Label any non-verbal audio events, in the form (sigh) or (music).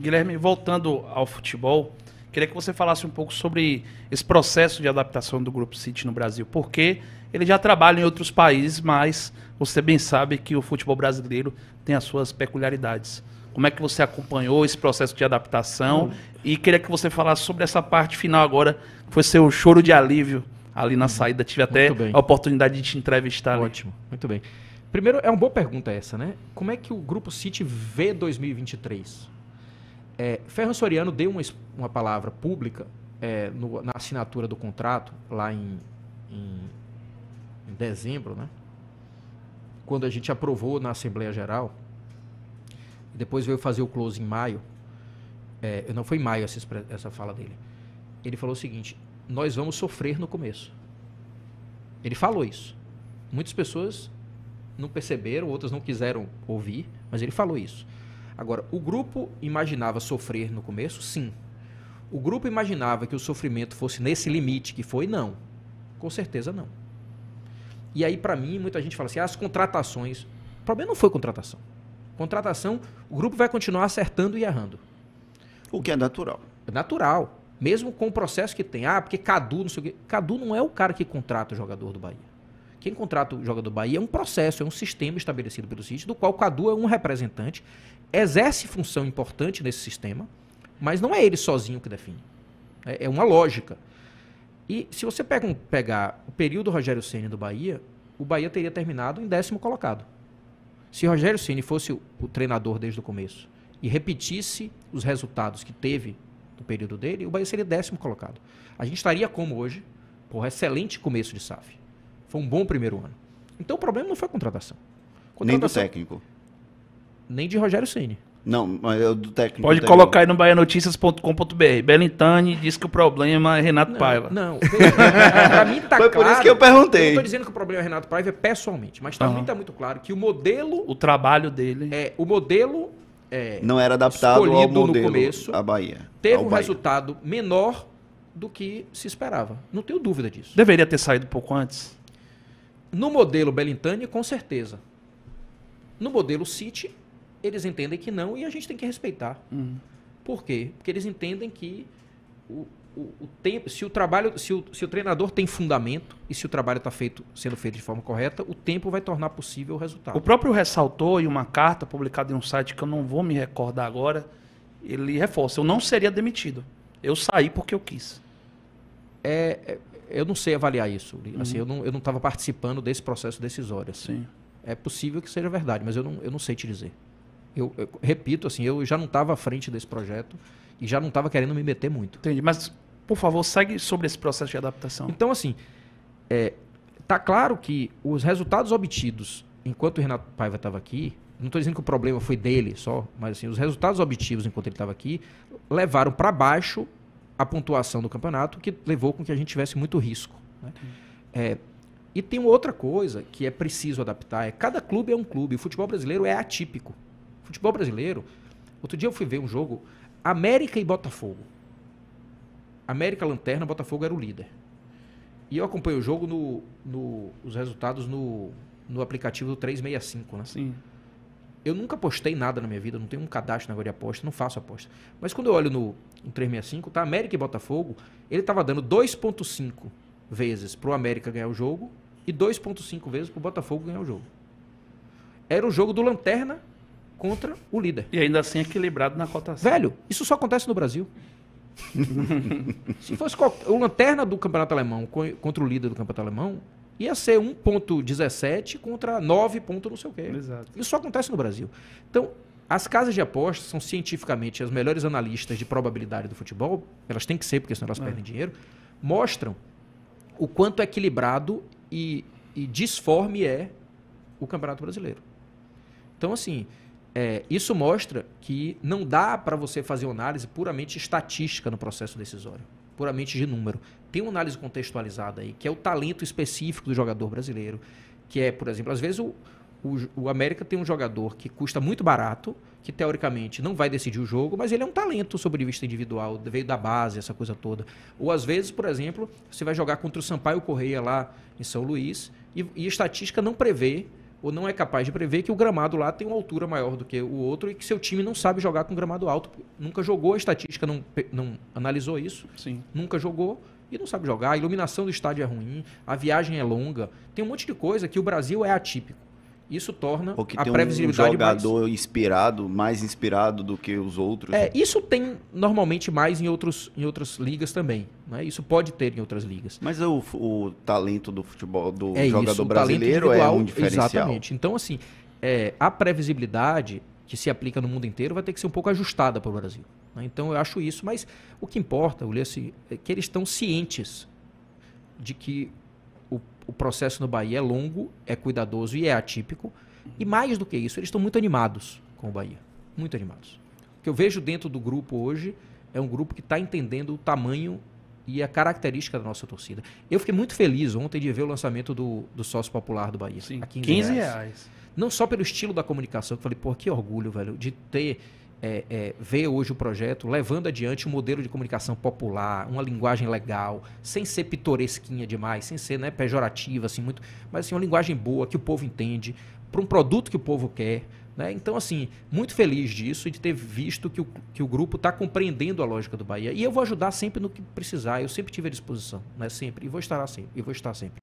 Guilherme, voltando ao futebol, queria que você falasse um pouco sobre esse processo de adaptação do Grupo City no Brasil, porque ele já trabalha em outros países, mas você bem sabe que o futebol brasileiro tem as suas peculiaridades. Como é que você acompanhou esse processo de adaptação? Hum. E queria que você falasse sobre essa parte final agora, que foi seu choro de alívio ali na uhum. saída. Tive até a oportunidade de te entrevistar. Ótimo, ali. muito bem. Primeiro, é uma boa pergunta essa, né? Como é que o Grupo City vê 2023? É, Ferro Soriano deu uma, uma palavra pública é, no, na assinatura do contrato, lá em, em, em dezembro, né? quando a gente aprovou na Assembleia Geral, depois veio fazer o close em maio, é, não foi em maio essa, essa fala dele, ele falou o seguinte, nós vamos sofrer no começo. Ele falou isso. Muitas pessoas não perceberam, outras não quiseram ouvir, mas ele falou isso. Agora, o grupo imaginava sofrer no começo? Sim. O grupo imaginava que o sofrimento fosse nesse limite que foi? Não. Com certeza não. E aí, para mim, muita gente fala assim: ah, as contratações. O problema não foi contratação. Contratação, o grupo vai continuar acertando e errando. O que é natural. É natural. Mesmo com o processo que tem. Ah, porque Cadu, não sei o quê. Cadu não é o cara que contrata o jogador do Bahia. Quem contrata o jogador Bahia é um processo, é um sistema estabelecido pelo sítio, do qual o Cadu é um representante, exerce função importante nesse sistema, mas não é ele sozinho que define. É, é uma lógica. E se você pega um, pegar o período Rogério Ceni do Bahia, o Bahia teria terminado em décimo colocado. Se Rogério Ceni fosse o, o treinador desde o começo e repetisse os resultados que teve no período dele, o Bahia seria décimo colocado. A gente estaria como hoje, por excelente começo de SAF. Foi um bom primeiro ano. Então o problema não foi a contratação. contratação nem do técnico. Nem de Rogério Ceni. Não, mas é do técnico. Pode técnico. colocar aí no baianoticias.com.br. Belintani diz que o problema é Renato não, Paiva. Não, para mim tá Foi claro. (laughs) Foi por isso que eu perguntei. Eu não estou dizendo que o problema é Renato Paiva é pessoalmente, mas para tá mim tá muito claro que o modelo, o trabalho dele, é o modelo é, não era adaptado ao modelo começo, a Bahia. Teve um Bahia. resultado menor do que se esperava. Não tenho dúvida disso. Deveria ter saído pouco antes. No modelo Bellintani, com certeza. No modelo City, eles entendem que não e a gente tem que respeitar. Uhum. Por quê? Porque eles entendem que o, o, o tempo, se o trabalho, se o, se o treinador tem fundamento e se o trabalho está feito, sendo feito de forma correta, o tempo vai tornar possível o resultado. O próprio ressaltou em uma carta publicada em um site que eu não vou me recordar agora, ele reforça: eu não seria demitido. Eu saí porque eu quis. É, é eu não sei avaliar isso. Assim, eu uhum. não eu não estava participando desse processo decisório. Assim. Sim. É possível que seja verdade, mas eu não, eu não sei te dizer. Eu, eu repito, assim, eu já não estava à frente desse projeto e já não estava querendo me meter muito. Entendi, mas por favor, segue sobre esse processo de adaptação. Então, assim, é, tá claro que os resultados obtidos enquanto o Renato Paiva estava aqui, não estou dizendo que o problema foi dele só, mas assim, os resultados obtidos enquanto ele estava aqui levaram para baixo a pontuação do campeonato, que levou com que a gente tivesse muito risco. Né? Uhum. É, e tem outra coisa que é preciso adaptar: é cada clube é um clube. O futebol brasileiro é atípico. O futebol brasileiro. Outro dia eu fui ver um jogo América e Botafogo. América Lanterna, Botafogo era o líder. E eu acompanho o jogo no, no os resultados no, no aplicativo do 365, né? Sim. Eu nunca postei nada na minha vida, não tenho um cadastro na de aposta, não faço aposta. Mas quando eu olho no um 365, tá? América e Botafogo, ele estava dando 2.5 vezes para o América ganhar o jogo e 2.5 vezes para o Botafogo ganhar o jogo. Era o jogo do Lanterna contra o líder. E ainda assim equilibrado na cotação. Velho, isso só acontece no Brasil. (laughs) Se fosse o Lanterna do Campeonato Alemão contra o líder do Campeonato Alemão, ia ser 1.17 contra 9. Ponto não sei o quê. Exato. Isso só acontece no Brasil. Então, as casas de apostas são cientificamente as melhores analistas de probabilidade do futebol, elas têm que ser, porque senão elas é. perdem dinheiro, mostram o quanto equilibrado e, e disforme é o Campeonato Brasileiro. Então, assim, é, isso mostra que não dá para você fazer uma análise puramente estatística no processo decisório, puramente de número. Tem uma análise contextualizada aí, que é o talento específico do jogador brasileiro, que é, por exemplo, às vezes o o, o, América tem um jogador que custa muito barato, que teoricamente não vai decidir o jogo, mas ele é um talento sob vista individual, veio da base, essa coisa toda. Ou às vezes, por exemplo, você vai jogar contra o Sampaio Correia lá em São Luís e, e a estatística não prevê ou não é capaz de prever que o gramado lá tem uma altura maior do que o outro e que seu time não sabe jogar com gramado alto. Nunca jogou, a estatística não, não analisou isso. Sim. Nunca jogou e não sabe jogar. A iluminação do estádio é ruim, a viagem é longa. Tem um monte de coisa que o Brasil é atípico. Isso torna Ou a tem previsibilidade um jogador mais... inspirado, mais inspirado do que os outros. É, né? isso tem normalmente mais em, outros, em outras ligas também. Né? Isso pode ter em outras ligas. Mas o, o talento do futebol do é jogador isso, brasileiro é um diferencial. Exatamente. Então, assim, é, a previsibilidade que se aplica no mundo inteiro vai ter que ser um pouco ajustada para o Brasil. Né? Então, eu acho isso. Mas o que importa, Ulisses, assim, é que eles estão cientes de que o processo no Bahia é longo, é cuidadoso e é atípico. E mais do que isso, eles estão muito animados com o Bahia. Muito animados. O que eu vejo dentro do grupo hoje é um grupo que está entendendo o tamanho e a característica da nossa torcida. Eu fiquei muito feliz ontem de ver o lançamento do, do sócio popular do Bahia. Sim, a 15, 15 reais. reais. Não só pelo estilo da comunicação, que eu falei, pô, que orgulho, velho, de ter é, é, vê hoje o projeto levando adiante um modelo de comunicação popular, uma linguagem legal, sem ser pitoresquinha demais, sem ser né, pejorativa, assim, muito, mas assim, uma linguagem boa que o povo entende, para um produto que o povo quer. Né? Então, assim, muito feliz disso e de ter visto que o, que o grupo está compreendendo a lógica do Bahia. E eu vou ajudar sempre no que precisar, eu sempre tive à disposição, né? sempre, e vou estar lá sempre, e vou estar sempre.